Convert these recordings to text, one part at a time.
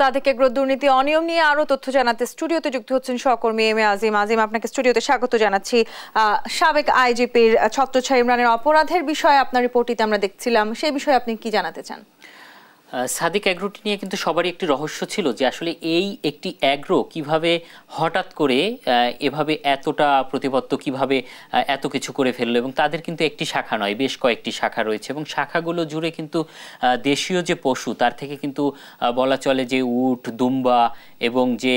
Sadek agro দুর্নীতি অনিয়ম নিয়ে আরো তথ্য জানাতে স্টুডিওতে যুক্ত হচ্ছেন সহকর্মী এম এ আজিম আজিম আপনাকে স্টুডিওতে স্বাগত জানাচ্ছি সাবেক আইজিপির ছত্রছায়া ইমরানের অপরাধের বিষয়ে আপনার রিপোর্টিতে আমরা দেখছিলাম সেই বিষয়ে আপনি কি জানাতে চান সাদিক অ্যাগ্রোটি নিয়ে কিন্তু সবারই একটি রহস্য ছিল যে আসলে এই একটি অ্যাগ্রো কিভাবে হঠাৎ করে এভাবে এতটা প্রতিপত্ত কিভাবে এত কিছু করে ফেললো এবং তাদের কিন্তু একটি শাখা নয় বেশ কয়েকটি শাখা রয়েছে এবং শাখাগুলো জুড়ে কিন্তু দেশীয় যে পশু তার থেকে কিন্তু বলা চলে যে উট দুম্বা এবং যে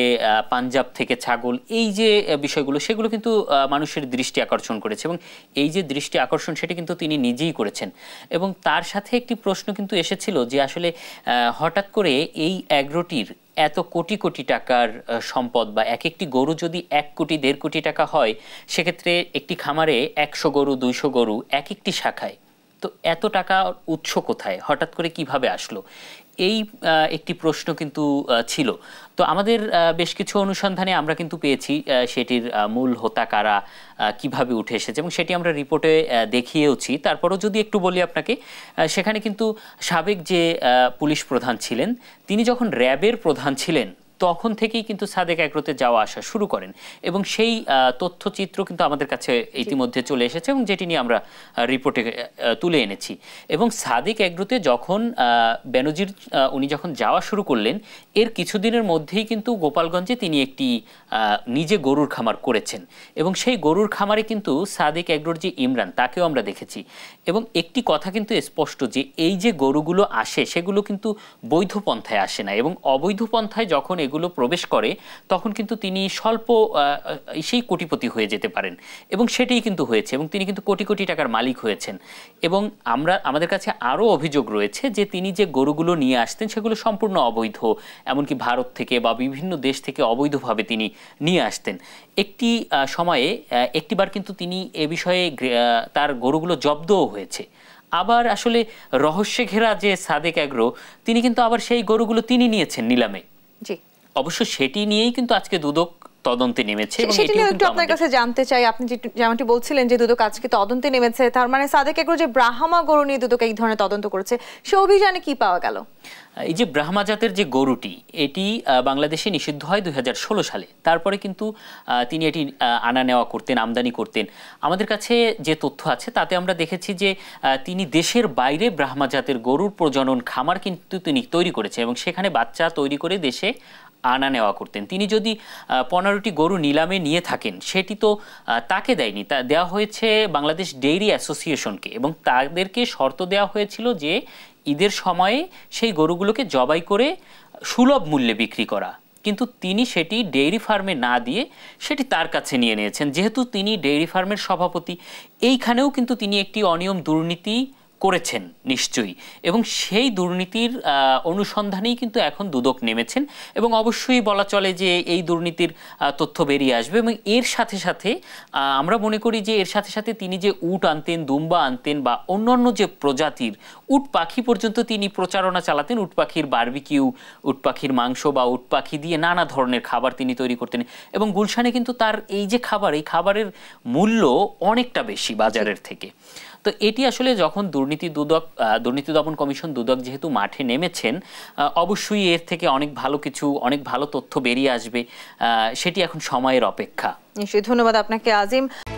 পাঞ্জাব থেকে ছাগল এই যে বিষয়গুলো সেগুলো কিন্তু মানুষের দৃষ্টি আকর্ষণ করেছে এবং এই যে দৃষ্টি আকর্ষণ সেটি কিন্তু তিনি নিজেই করেছেন এবং তার সাথে একটি প্রশ্ন কিন্তু এসেছিল যে আসলে হঠাৎ করে এই অ্যাগ্রোটির এত কোটি কোটি টাকার সম্পদ বা এক একটি গরু যদি এক কোটি দেড় কোটি টাকা হয় সেক্ষেত্রে একটি খামারে একশো গরু দুইশো গরু এক একটি শাখায় তো এত টাকা উৎস কোথায় হঠাৎ করে কিভাবে আসলো এই একটি প্রশ্ন কিন্তু ছিল তো আমাদের বেশ কিছু অনুসন্ধানে আমরা কিন্তু পেয়েছি সেটির মূল হোতা কারা কীভাবে উঠে এসেছে এবং সেটি আমরা রিপোর্টে দেখিয়েওছি তারপরও যদি একটু বলি আপনাকে সেখানে কিন্তু সাবেক যে পুলিশ প্রধান ছিলেন তিনি যখন র্যাবের প্রধান ছিলেন তখন থেকেই কিন্তু সাদেক একরতে যাওয়া আসা শুরু করেন এবং সেই তথ্যচিত্র কিন্তু আমাদের কাছে ইতিমধ্যে চলে এসেছে এবং যেটি নিয়ে আমরা রিপোর্টে তুলে এনেছি এবং সাদেক একরতে যখন বেনজির উনি যখন যাওয়া শুরু করলেন এর কিছুদিনের মধ্যেই কিন্তু গোপালগঞ্জে তিনি একটি নিজে গরুর খামার করেছেন এবং সেই গরুর খামারে কিন্তু সাদেক একরোর যে ইমরান তাকেও আমরা দেখেছি এবং একটি কথা কিন্তু স্পষ্ট যে এই যে গরুগুলো আসে সেগুলো কিন্তু বৈধ পন্থায় আসে না এবং অবৈধ পন্থায় যখন সেগুলো প্রবেশ করে তখন কিন্তু তিনি স্বল্প সেই কোটিপতি হয়ে যেতে পারেন এবং সেটিই কিন্তু হয়েছে এবং তিনি কিন্তু কোটি কোটি টাকার মালিক হয়েছেন এবং আমরা আমাদের কাছে আরও অভিযোগ রয়েছে যে তিনি যে গরুগুলো নিয়ে আসতেন সেগুলো সম্পূর্ণ অবৈধ এমনকি ভারত থেকে বা বিভিন্ন দেশ থেকে অবৈধভাবে তিনি নিয়ে আসতেন একটি সময়ে একটিবার কিন্তু তিনি এ বিষয়ে তার গরুগুলো জব্দও হয়েছে আবার আসলে রহস্যে ঘেরা যে সাদেক অ্যাগ্রো তিনি কিন্তু আবার সেই গরুগুলো তিনি নিয়েছেন নিলামে জি অবশ্য সেটি নিয়েই কিন্তু আজকে দুদক তদন্তে নেমেছে সেটি নিয়ে একটু আপনার কাছে জানতে চাই আপনি যেমনটি বলছিলেন যে দুদক আজকে তদন্তে নেমেছে তার মানে সাদেক একর যে ব্রাহ্মা গরু নিয়ে দুদক এই ধরনের তদন্ত করেছে সে অভিযানে কি পাওয়া গেল এই যে ব্রাহ্মা জাতের যে গরুটি এটি বাংলাদেশে নিষিদ্ধ হয় দুই সালে তারপরে কিন্তু তিনি এটি আনা নেওয়া করতেন আমদানি করতেন আমাদের কাছে যে তথ্য আছে তাতে আমরা দেখেছি যে তিনি দেশের বাইরে ব্রাহ্মা জাতের গরুর প্রজনন খামার কিন্তু তিনি তৈরি করেছে এবং সেখানে বাচ্চা তৈরি করে দেশে আনা নেওয়া করতেন তিনি যদি পনেরোটি গরু নিলামে নিয়ে থাকেন সেটি তো তাকে দেয়নি তা দেওয়া হয়েছে বাংলাদেশ ডেইরি অ্যাসোসিয়েশনকে এবং তাদেরকে শর্ত দেওয়া হয়েছিল যে ঈদের সময়ে সেই গরুগুলোকে জবাই করে সুলভ মূল্যে বিক্রি করা কিন্তু তিনি সেটি ডেইরি ফার্মে না দিয়ে সেটি তার কাছে নিয়ে নিয়েছেন যেহেতু তিনি ডেইরি ফার্মের সভাপতি এইখানেও কিন্তু তিনি একটি অনিয়ম দুর্নীতি করেছেন নিশ্চয়ই এবং সেই দুর্নীতির অনুসন্ধানেই কিন্তু এখন দুদক নেমেছেন এবং অবশ্যই বলা চলে যে এই দুর্নীতির তথ্য বেরিয়ে আসবে এবং এর সাথে সাথে আমরা মনে করি যে এর সাথে সাথে তিনি যে উট আনতেন দুম্বা আনতেন বা অন্যান্য যে প্রজাতির উট পাখি পর্যন্ত তিনি প্রচারণা চালাতেন উট পাখির বার্বিকিউ উট পাখির মাংস বা উট পাখি দিয়ে নানা ধরনের খাবার তিনি তৈরি করতেন এবং গুলশানে কিন্তু তার এই যে খাবার এই খাবারের মূল্য অনেকটা বেশি বাজারের থেকে তো এটি আসলে যখন দুর্নীতি দুদক দুর্নীতি দমন কমিশন দুদক যেহেতু মাঠে নেমেছেন অবশ্যই এর থেকে অনেক ভালো কিছু অনেক ভালো তথ্য বেরিয়ে আসবে সেটি এখন সময়ের অপেক্ষা নিশ্চয়ই ধন্যবাদ আপনাকে আজিম